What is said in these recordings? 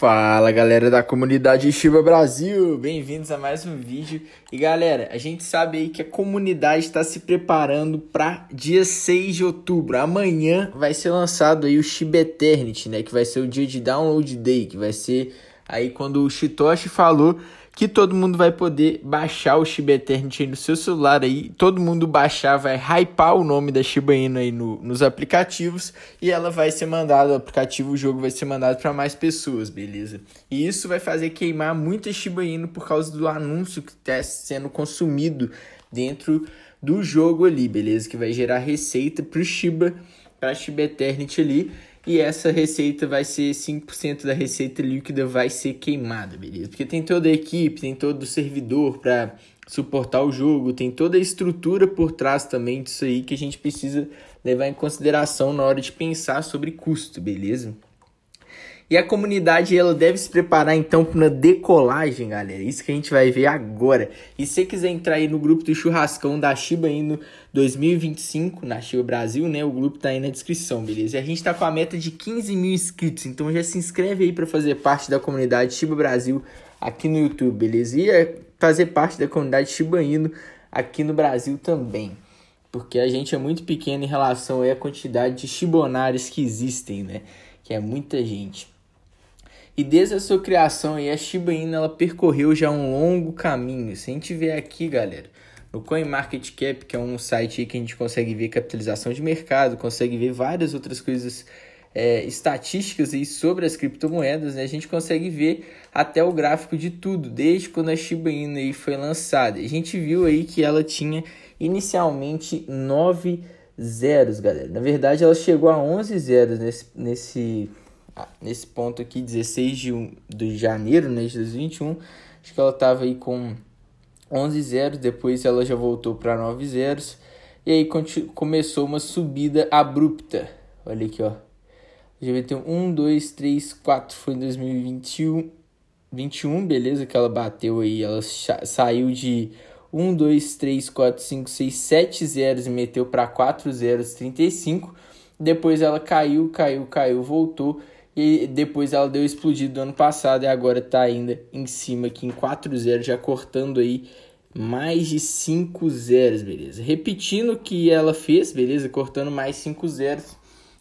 Fala galera da comunidade Shiba Brasil, bem-vindos a mais um vídeo. E galera, a gente sabe aí que a comunidade está se preparando para dia 6 de outubro. Amanhã vai ser lançado aí o Shiba Eternity, né, que vai ser o dia de download day, que vai ser aí quando o Shitoshi falou que todo mundo vai poder baixar o Shiba Eternity no seu celular aí, todo mundo baixar, vai hypar o nome da Shiba Inu aí no, nos aplicativos e ela vai ser mandada, o aplicativo, o jogo vai ser mandado para mais pessoas, beleza? E isso vai fazer queimar muita Shiba Inu por causa do anúncio que está sendo consumido dentro do jogo ali, beleza? Que vai gerar receita para o Shiba, para Shiba Eternity ali e essa receita vai ser 5% da receita líquida vai ser queimada, beleza? Porque tem toda a equipe, tem todo o servidor para suportar o jogo, tem toda a estrutura por trás também disso aí que a gente precisa levar em consideração na hora de pensar sobre custo, beleza? E a comunidade ela deve se preparar então para uma decolagem, galera. Isso que a gente vai ver agora. E se você quiser entrar aí no grupo do churrascão da Shiba no 2025 na Shiba Brasil, né? O grupo tá aí na descrição, beleza? E a gente tá com a meta de 15 mil inscritos. Então já se inscreve aí para fazer parte da comunidade Shiba Brasil aqui no YouTube, beleza? E é fazer parte da comunidade Shiba Inu aqui no Brasil também porque a gente é muito pequeno em relação à quantidade de chibonares que existem, né? Que é muita gente. E desde a sua criação, a Shiba Inu ela percorreu já um longo caminho. Se a gente vê aqui, galera, no CoinMarketCap, que é um site que a gente consegue ver capitalização de mercado, consegue ver várias outras coisas é, estatísticas aí sobre as criptomoedas, né? a gente consegue ver até o gráfico de tudo, desde quando a Shiba Inu aí foi lançada. A gente viu aí que ela tinha inicialmente 9 zeros, galera. Na verdade, ela chegou a 11 zeros nesse, nesse ah, nesse ponto aqui, 16 de, de janeiro né, de 2021, acho que ela estava aí com 11 zeros, depois ela já voltou para 9 zeros, e aí começou uma subida abrupta. Olha aqui, ó. Já vai ter 1, 2, 3, 4, foi em 2021, 21, beleza, que ela bateu aí, ela saiu de 1, 2, 3, 4, 5, 6, 7 zeros e meteu para 4 zeros, 35. Depois ela caiu, caiu, caiu, voltou e depois ela deu explodido ano passado e agora tá ainda em cima aqui em 4-0, já cortando aí mais de 5 zeros, beleza? Repetindo o que ela fez, beleza? Cortando mais 5 zeros,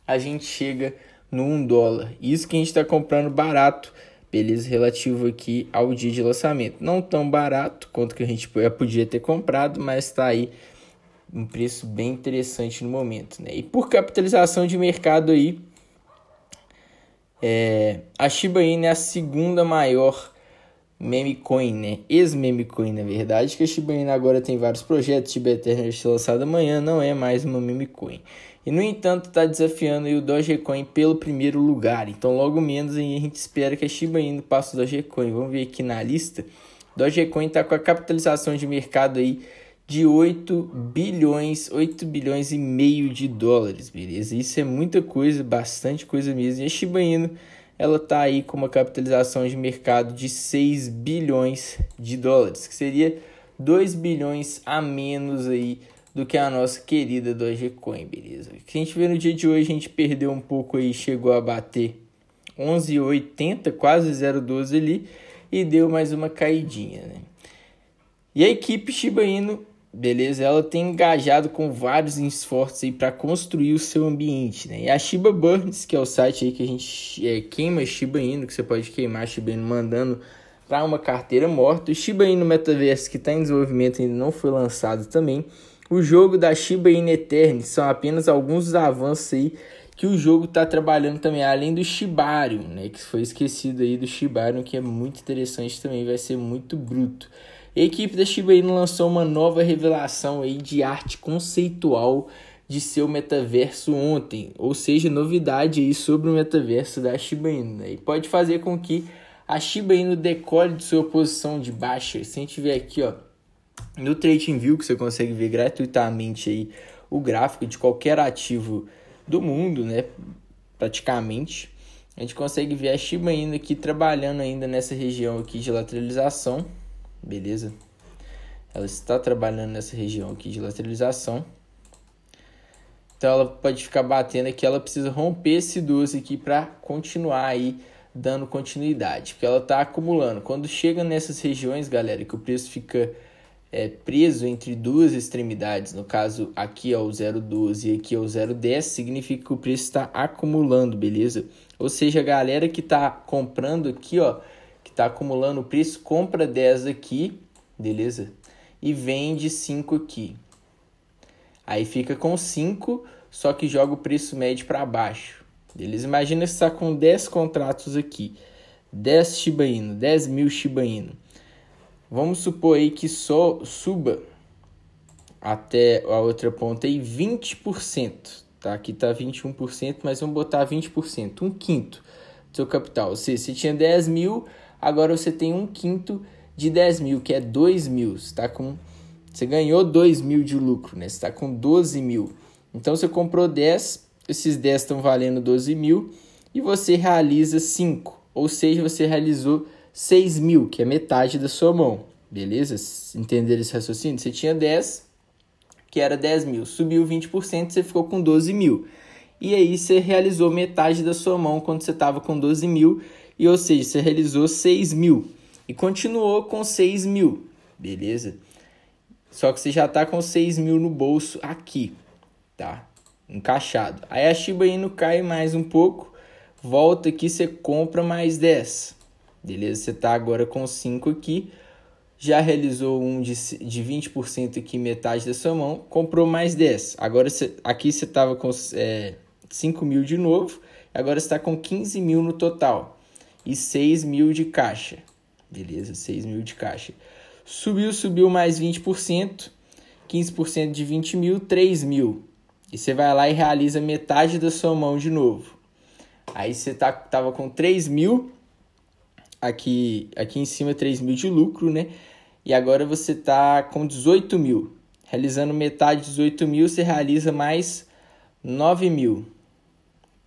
a gente chega no 1 dólar. Isso que a gente está comprando barato, beleza? Relativo aqui ao dia de lançamento. Não tão barato quanto que a gente podia ter comprado, mas está aí um preço bem interessante no momento, né? E por capitalização de mercado aí, é, a Shiba Inu é a segunda maior meme coin, né? Ex-meme coin, na verdade, que a Shiba Inu agora tem vários projetos. Shiba Eterna vai ser lançada amanhã, não é mais uma meme coin. E, no entanto, está desafiando o Dogecoin pelo primeiro lugar. Então, logo menos, a gente espera que a Shiba Inu passe o Dogecoin. Vamos ver aqui na lista. Dogecoin está com a capitalização de mercado aí de 8 bilhões, 8 bilhões e meio de dólares, beleza? Isso é muita coisa, bastante coisa mesmo. E a Shiba Inu, ela tá aí com uma capitalização de mercado de 6 bilhões de dólares, que seria 2 bilhões a menos aí do que a nossa querida Dogecoin, beleza? O que a gente vê no dia de hoje, a gente perdeu um pouco aí, chegou a bater 11,80, quase 0,12 ali, e deu mais uma caidinha, né? E a equipe Shiba Inu beleza? Ela tem engajado com vários esforços aí para construir o seu ambiente, né? E a Shiba Burns, que é o site aí que a gente é, queima Shiba Inu, que você pode queimar Shiba Inu mandando para uma carteira morta. O Shiba Inu Metaverse, que está em desenvolvimento ainda não foi lançado também. O jogo da Shiba Inu Eternity são apenas alguns dos avanços aí que o jogo está trabalhando também, além do Shibarium, né? Que foi esquecido aí do Shibarium, que é muito interessante também, vai ser muito bruto. A equipe da Shiba Inu lançou uma nova revelação aí de arte conceitual de seu metaverso ontem, ou seja, novidade aí sobre o metaverso da Shiba Inu. Né? E pode fazer com que a Shiba Inu decole de sua posição de baixa. Se a gente ver aqui, ó, no View que você consegue ver gratuitamente aí o gráfico de qualquer ativo do mundo, né? Praticamente. A gente consegue ver a Shiba Inu aqui trabalhando ainda nessa região aqui de lateralização beleza? Ela está trabalhando nessa região aqui de lateralização. Então ela pode ficar batendo aqui, ela precisa romper esse 12 aqui para continuar aí dando continuidade, porque ela está acumulando. Quando chega nessas regiões, galera, que o preço fica é, preso entre duas extremidades, no caso aqui é o 0,12 e aqui é o 0,10, significa que o preço está acumulando, beleza? Ou seja, a galera que está comprando aqui, ó, está acumulando o preço, compra 10 aqui, beleza? E vende 5 aqui. Aí fica com 5, só que joga o preço médio para baixo. Beleza? Imagina que está com 10 contratos aqui. 10 Shiba Inu, 10 mil Shiba Inu. Vamos supor aí que só suba até a outra ponta aí 20%. Tá? Aqui está 21%, mas vamos botar 20%, um quinto do seu capital. Ou seja, você tinha 10 mil, agora você tem um quinto de 10 mil, que é 2 mil. Você, tá com, você ganhou 2 mil de lucro, né? Você está com 12 mil. Então você comprou 10, esses 10 estão valendo 12 mil e você realiza 5. Ou seja, você realizou 6 mil, que é metade da sua mão. Beleza? Entender esse raciocínio? Você tinha 10, que era 10 mil. Subiu 20%, você ficou com 12 mil. E aí você realizou metade da sua mão quando você estava com 12 mil e ou seja, você realizou 6 mil e continuou com 6 mil, beleza? Só que você já está com 6 mil no bolso aqui, tá? Encaixado. Aí a Shiba Inu cai mais um pouco, volta aqui, você compra mais 10, beleza? Você está agora com 5 aqui, já realizou um de, de 20% aqui, metade da sua mão, comprou mais 10. Agora cê, aqui você estava com é, 5 mil de novo, agora está com 15 mil no total e 6 mil de caixa. Beleza, 6 mil de caixa. Subiu, subiu mais 20%, 15% de 20 mil, 3 mil. E você vai lá e realiza metade da sua mão de novo. Aí você tá, tava com 3 mil, aqui, aqui em cima 3 mil de lucro, né? E agora você tá com 18 mil. Realizando metade de 18 mil, você realiza mais 9 mil.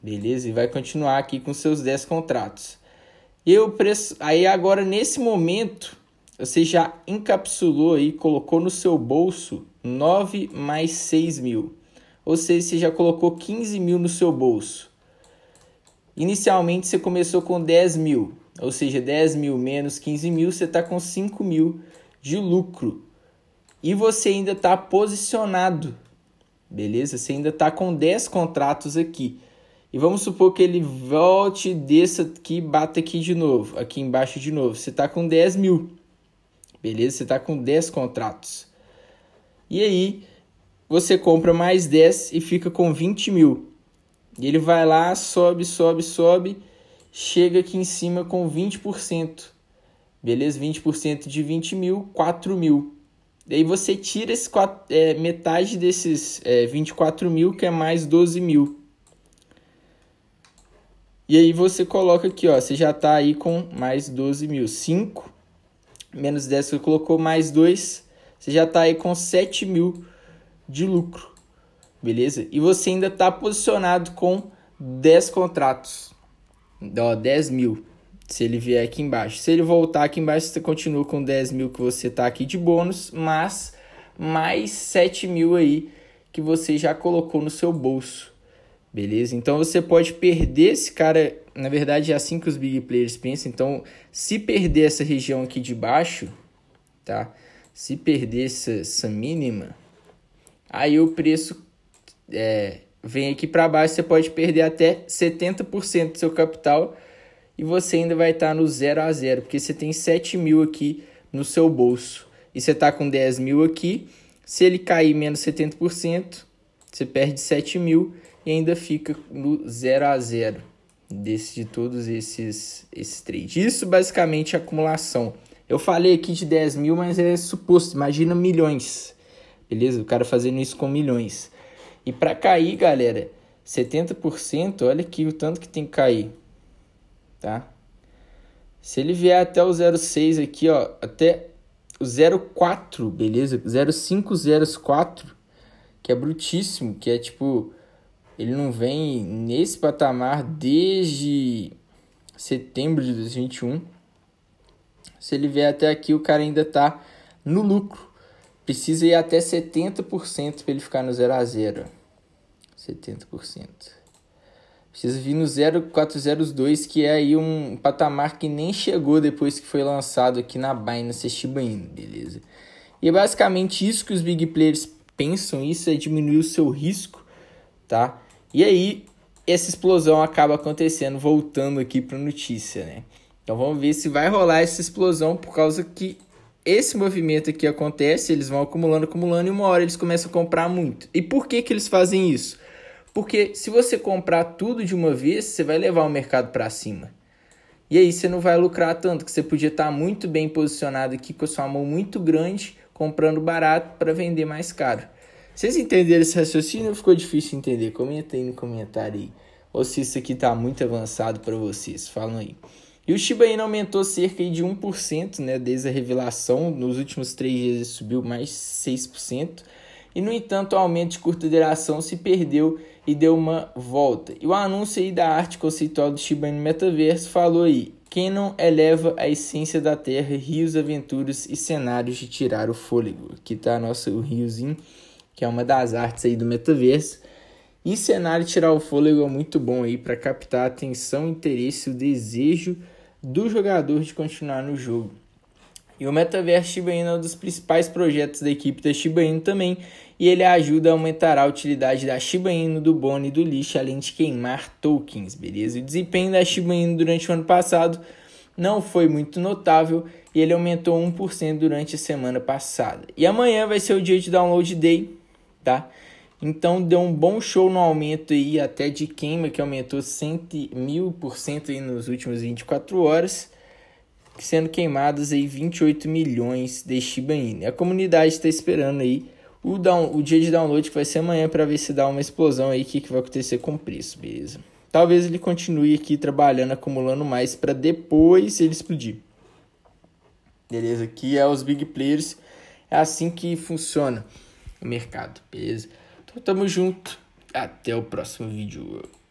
Beleza? E vai continuar aqui com seus 10 contratos. E eu preço, aí agora nesse momento você já encapsulou e colocou no seu bolso 9 mais 6 mil. Ou seja, você já colocou 15 mil no seu bolso. Inicialmente você começou com 10 mil, ou seja, 10 mil menos 15 mil, você está com 5 mil de lucro. E você ainda está posicionado, beleza? Você ainda está com 10 contratos aqui. E vamos supor que ele volte, desça aqui, bata aqui de novo, aqui embaixo de novo. Você está com 10 mil, beleza? Você está com 10 contratos. E aí, você compra mais 10 e fica com 20 mil. E ele vai lá, sobe, sobe, sobe, chega aqui em cima com 20%. Beleza? 20% de 20 mil, 4 mil. Daí você tira esse, é, metade desses é, 24 mil, que é mais 12 mil. E aí você coloca aqui, ó, você já está aí com mais 12 mil. 5 menos 10 que colocou, mais 2, você já está aí com 7 mil de lucro, beleza? E você ainda está posicionado com 10 contratos, ó, 10 mil. Se ele vier aqui embaixo. Se ele voltar aqui embaixo, você continua com 10 mil que você está aqui de bônus, mas mais 7 mil aí que você já colocou no seu bolso. Beleza? Então você pode perder esse cara. Na verdade, é assim que os big players pensam. Então, se perder essa região aqui de baixo, tá? Se perder essa, essa mínima, aí o preço é, vem aqui para baixo. Você pode perder até 70% do seu capital e você ainda vai estar tá no 0 a 0, porque você tem 7 mil aqui no seu bolso e você está com 10 mil aqui. Se ele cair menos 70%, você perde 7 mil e ainda fica no 0 a 0 desse, de todos esses, esses trades. Isso basicamente é acumulação. Eu falei aqui de 10 mil, mas é suposto. Imagina milhões. Beleza? O cara fazendo isso com milhões. E para cair, galera, 70%, olha aqui o tanto que tem que cair. Tá? Se ele vier até o 0,6 aqui, ó, até o 0,4, beleza? 0,5, 0,4 que é brutíssimo, que é tipo. Ele não vem nesse patamar desde setembro de 2021. Se ele vier até aqui, o cara ainda tá no lucro. Precisa ir até 70% para ele ficar no 0 a 0. 70%. Precisa vir no 0402, que é aí um patamar que nem chegou depois que foi lançado aqui na Binance Shiba Inu, beleza? E é basicamente isso que os big players pensam isso é diminuir o seu risco, tá? E aí essa explosão acaba acontecendo voltando aqui para a notícia, né? Então vamos ver se vai rolar essa explosão por causa que esse movimento aqui acontece, eles vão acumulando, acumulando e uma hora eles começam a comprar muito. E por que que eles fazem isso? Porque se você comprar tudo de uma vez, você vai levar o mercado para cima. E aí você não vai lucrar tanto, que você podia estar tá muito bem posicionado aqui com a sua mão muito grande, comprando barato para vender mais caro. Vocês entenderam esse raciocínio ficou difícil entender? Comenta aí no comentário aí. Ou se isso aqui tá muito avançado para vocês. Falam aí. E o Shiba Inu aumentou cerca de 1% né, desde a revelação. Nos últimos três dias ele subiu mais 6%. E, no entanto, o aumento de curta duração se perdeu e deu uma volta. E o anúncio aí da arte conceitual do Shiba Inu Metaverso falou aí. Canon eleva a essência da Terra, rios, aventuras e cenários de tirar o fôlego. Aqui tá nosso riozinho que é uma das artes aí do metaverso. E cenário tirar o fôlego é muito bom aí para captar a atenção, interesse, o desejo do jogador de continuar no jogo. E o metaverso Shiba Inu é um dos principais projetos da equipe da Shiba Inu também, e ele ajuda a aumentar a utilidade da Shiba Inu, do bone e do lixo, além de queimar tokens, beleza? O desempenho da Shiba Inu durante o ano passado não foi muito notável e ele aumentou 1% durante a semana passada. E amanhã vai ser o dia de download day, tá? Então deu um bom show no aumento aí até de queima, que aumentou 100, cento aí nos últimos 24 horas, sendo queimados aí 28 milhões de Shiba Inu. A comunidade está esperando aí o, down, o dia de download que vai ser amanhã para ver se dá uma explosão aí, o que, que vai acontecer com o preço, beleza? Talvez ele continue aqui trabalhando, acumulando mais para depois ele explodir. Beleza? Aqui é os big players, é assim que funciona mercado, beleza? Então tamo junto, até o próximo vídeo.